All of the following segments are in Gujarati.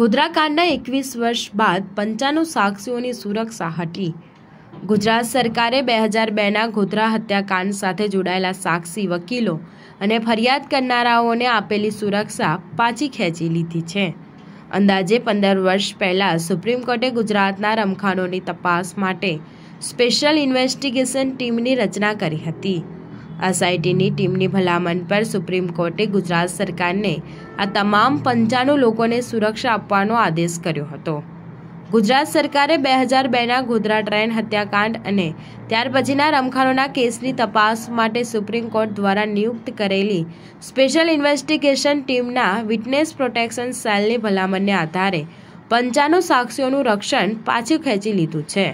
ગોધરાકાંડના એકવીસ વર્ષ બાદ પંચાણું સાક્ષીઓની સુરક્ષા હટી ગુજરાત સરકારે બે હજાર બેના ગોધરા હત્યાકાંડ સાથે જોડાયેલા સાક્ષી વકીલો અને ફરિયાદ કરનારાઓને આપેલી સુરક્ષા પાછી ખેંચી લીધી છે અંદાજે પંદર વર્ષ પહેલાં સુપ્રીમ કોર્ટે ગુજરાતના રમખાણોની તપાસ માટે સ્પેશિયલ ઇન્વેસ્ટિગેશન ટીમની રચના કરી હતી એસઆઈટીની ટીમની ભલામણ પર સુપ્રીમ કોર્ટે ગુજરાત સરકારને આ તમામ પંચાણું લોકોને સુરક્ષા આપવાનો આદેશ કર્યો હતો ગુજરાત સરકારે બે હજાર બેના ગોધરા ટ્રેન હત્યાકાંડ અને ત્યાર પછીના રમખાણોના કેસની તપાસ માટે સુપ્રીમ કોર્ટ દ્વારા નિયુક્ત કરેલી સ્પેશિયલ ઇન્વેસ્ટિગેશન ટીમના વિટનેસ પ્રોટેક્શન સેલની ભલામણને આધારે પંચાણું સાક્ષીઓનું રક્ષણ પાછું ખેંચી લીધું છે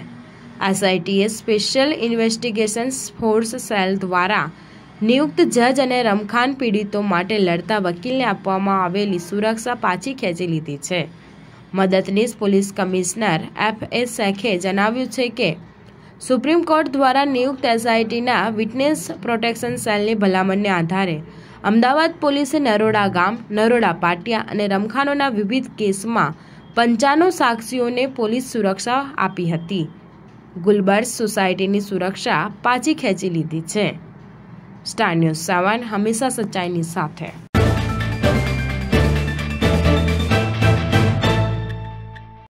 એસઆઈટીએ સ્પેશિયલ ઇન્વેસ્ટિગેશન ફોર્સ સેલ દ્વારા નિયુક્ત જજ અને રમખાન પીડિતો માટે લડતા વકીલને આપવામાં આવેલી સુરક્ષા પાછી ખેંચી લીધી છે મદદનીશ પોલીસ કમિશનર એફ એ શેખે જણાવ્યું છે કે સુપ્રીમ કોર્ટ દ્વારા નિયુક્ત એસઆઈટીના વિટનેસ પ્રોટેક્શન સેલની ભલામણને આધારે અમદાવાદ પોલીસે નરોડા ગામ નરોડા પાટિયા અને રમખાનોના વિવિધ કેસમાં પંચાણું સાક્ષીઓને પોલીસ સુરક્ષા આપી હતી ગુલબર્સ સોસાયટીની સુરક્ષા પાછી ખેંચી લીધી છે સ્ટાર ન્યૂઝ હંમેશા સચ્ચાઈની સાથે